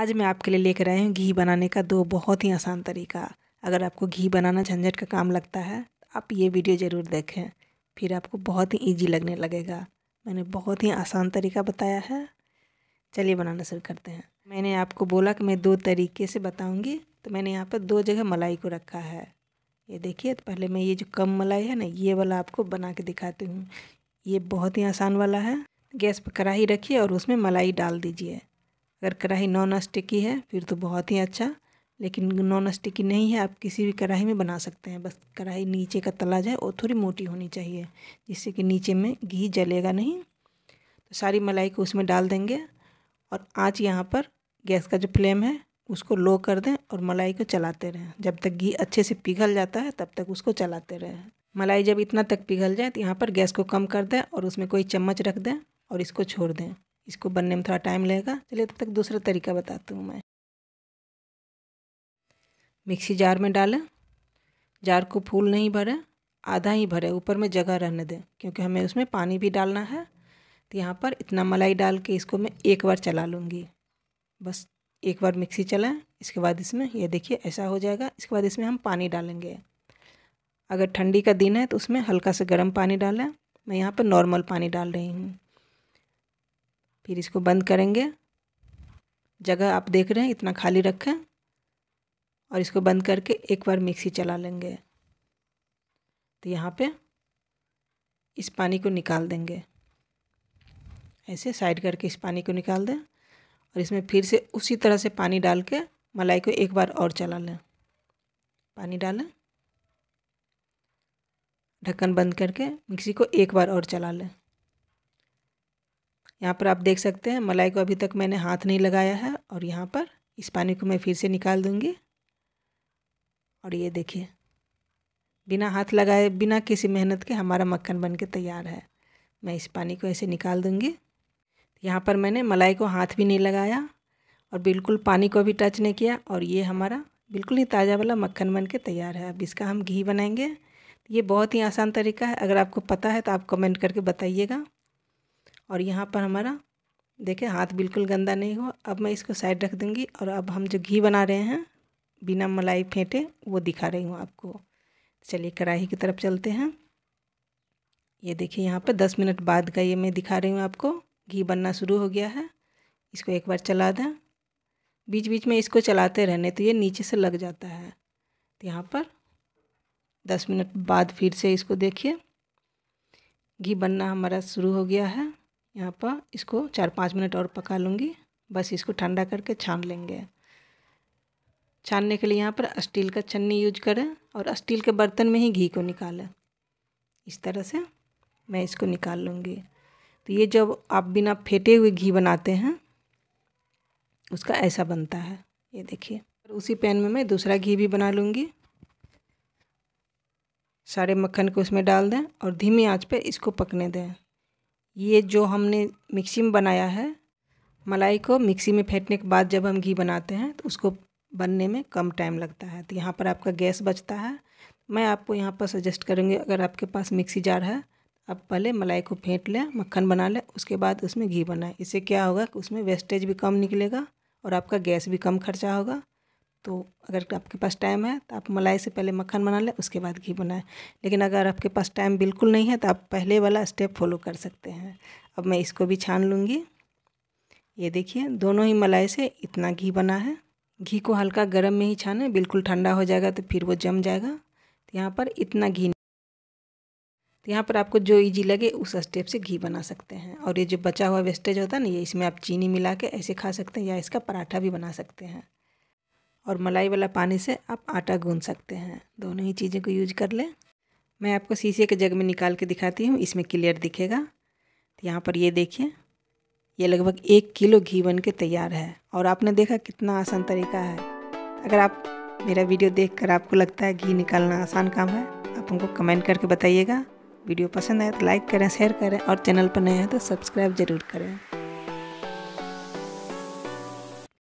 आज मैं आपके लिए लेकर आई हूँ घी बनाने का दो बहुत ही आसान तरीका अगर आपको घी बनाना झंझट का काम लगता है तो आप ये वीडियो ज़रूर देखें फिर आपको बहुत ही ईजी लगने लगेगा मैंने बहुत ही आसान तरीका बताया है चलिए बनाना शुरू करते हैं मैंने आपको बोला कि मैं दो तरीके से बताऊँगी तो मैंने यहाँ पर दो जगह मलाई को रखा है ये देखिए तो पहले मैं ये जो कम मलाई है ना ये वाला आपको बना के दिखाती हूँ ये बहुत ही आसान वाला है गैस पर कढ़ाई रखिए और उसमें मलाई डाल दीजिए अगर कढ़ाई नॉन स्टिकी है फिर तो बहुत ही अच्छा लेकिन नॉन स्टिकी नहीं है आप किसी भी कढ़ाई में बना सकते हैं बस कढ़ाई नीचे का तला जाए और थोड़ी मोटी होनी चाहिए जिससे कि नीचे में घी जलेगा नहीं तो सारी मलाई को उसमें डाल देंगे और आँच यहाँ पर गैस का जो फ्लेम है उसको लो कर दें और मलाई को चलाते रहें जब तक घी अच्छे से पिघल जाता है तब तक उसको चलाते रहें मलाई जब इतना तक पिघल जाए तो यहाँ पर गैस को कम कर दें और उसमें कोई चम्मच रख दें और इसको छोड़ दें इसको बनने में थोड़ा टाइम लगेगा चलिए तब तक दूसरा तरीका बताती हूँ मैं मिक्सी जार में डालें जार को फूल नहीं भरे आधा ही भरे ऊपर में जगह रहने दें क्योंकि हमें उसमें पानी भी डालना है तो यहाँ पर इतना मलाई डाल के इसको मैं एक बार चला लूँगी बस एक बार मिक्सी चलाएं इसके बाद इसमें ये देखिए ऐसा हो जाएगा इसके बाद इसमें हम पानी डालेंगे अगर ठंडी का दिन है तो उसमें हल्का सा गर्म पानी डालें मैं यहाँ पर नॉर्मल पानी डाल रही हूँ फिर इसको बंद करेंगे जगह आप देख रहे हैं इतना खाली रखें और इसको बंद करके एक बार मिक्सी चला लेंगे तो यहाँ पे इस पानी को निकाल देंगे ऐसे साइड करके इस पानी को निकाल दें और इसमें फिर से उसी तरह से पानी डाल के मलाई को एक बार और चला लें पानी डालें ढक्कन बंद करके मिक्सी को एक बार और चला लें यहाँ पर आप देख सकते हैं मलाई को अभी तक मैंने हाथ नहीं लगाया है और यहाँ पर इस पानी को मैं फिर से निकाल दूँगी और ये देखिए बिना हाथ लगाए बिना किसी मेहनत के हमारा मक्खन बन के तैयार है मैं इस पानी को ऐसे निकाल दूँगी यहाँ पर मैंने मलाई को हाथ भी नहीं लगाया और बिल्कुल पानी को भी टच नहीं किया और ये हमारा बिल्कुल ही ताज़ा वाला मक्खन बन के तैयार है अब इसका हम घी बनाएंगे ये बहुत ही आसान तरीका है अगर आपको पता है तो आप कमेंट करके बताइएगा और यहाँ पर हमारा देखें हाथ बिल्कुल गंदा नहीं हो अब मैं इसको साइड रख दूँगी और अब हम जो घी बना रहे हैं बिना मलाई फेंटे वो दिखा रही हूँ आपको चलिए कढ़ाई की तरफ चलते हैं ये देखिए यहाँ पर दस मिनट बाद का ये मैं दिखा रही हूँ आपको घी बनना शुरू हो गया है इसको एक बार चला दें बीच बीच में इसको चलाते रहने तो ये नीचे से लग जाता है तो यहाँ पर दस मिनट बाद फिर से इसको देखिए घी बनना हमारा शुरू हो गया है यहाँ पर इसको चार पाँच मिनट और पका लूँगी बस इसको ठंडा करके छान लेंगे छानने के लिए यहाँ पर स्टील का छन्नी यूज करें और स्टील के बर्तन में ही घी को निकालें इस तरह से मैं इसको निकाल लूँगी तो ये जब आप बिना फेटे हुए घी बनाते हैं उसका ऐसा बनता है ये देखिए उसी पैन में मैं दूसरा घी भी बना लूँगी सारे मक्खन को उसमें डाल दें और धीमी आंच पर इसको पकने दें ये जो हमने मिक्सी में बनाया है मलाई को मिक्सी में फेंटने के बाद जब हम घी बनाते हैं तो उसको बनने में कम टाइम लगता है तो यहाँ पर आपका गैस बचता है मैं आपको यहाँ पर सजेस्ट करूँगी अगर आपके पास मिक्सी जार है आप पहले मलाई को फेंट लें मक्खन बना लें उसके बाद उसमें घी बनाएं इससे क्या होगा कि उसमें वेस्टेज भी कम निकलेगा और आपका गैस भी कम खर्चा होगा तो अगर आपके पास टाइम है तो आप मलाई से पहले मक्खन बना लें उसके बाद घी बनाएं लेकिन अगर आपके पास टाइम बिल्कुल नहीं है तो आप पहले वाला स्टेप फॉलो कर सकते हैं अब मैं इसको भी छान लूँगी ये देखिए दोनों ही मलाई से इतना घी बना है घी को हल्का गर्म में ही छाने बिल्कुल ठंडा हो जाएगा तो फिर वो जम जाएगा तो यहाँ पर इतना घी तो यहाँ पर आपको जो इजी लगे उस स्टेप से घी बना सकते हैं और ये जो बचा हुआ वेस्टेज होता है ना ये इसमें आप चीनी मिला के ऐसे खा सकते हैं या इसका पराठा भी बना सकते हैं और मलाई वाला पानी से आप आटा गून सकते हैं दोनों ही चीज़ें को यूज कर लें मैं आपको शीशे के जग में निकाल के दिखाती हूँ इसमें क्लियर दिखेगा तो यहाँ पर ये देखिए ये लगभग एक किलो घी बन के तैयार है और आपने देखा कितना आसान तरीका है अगर आप मेरा वीडियो देखकर आपको लगता है घी निकालना आसान काम है आप हमको कमेंट करके बताइएगा वीडियो पसंद आए तो लाइक करें शेयर करें और चैनल पर नए हैं तो सब्सक्राइब ज़रूर करें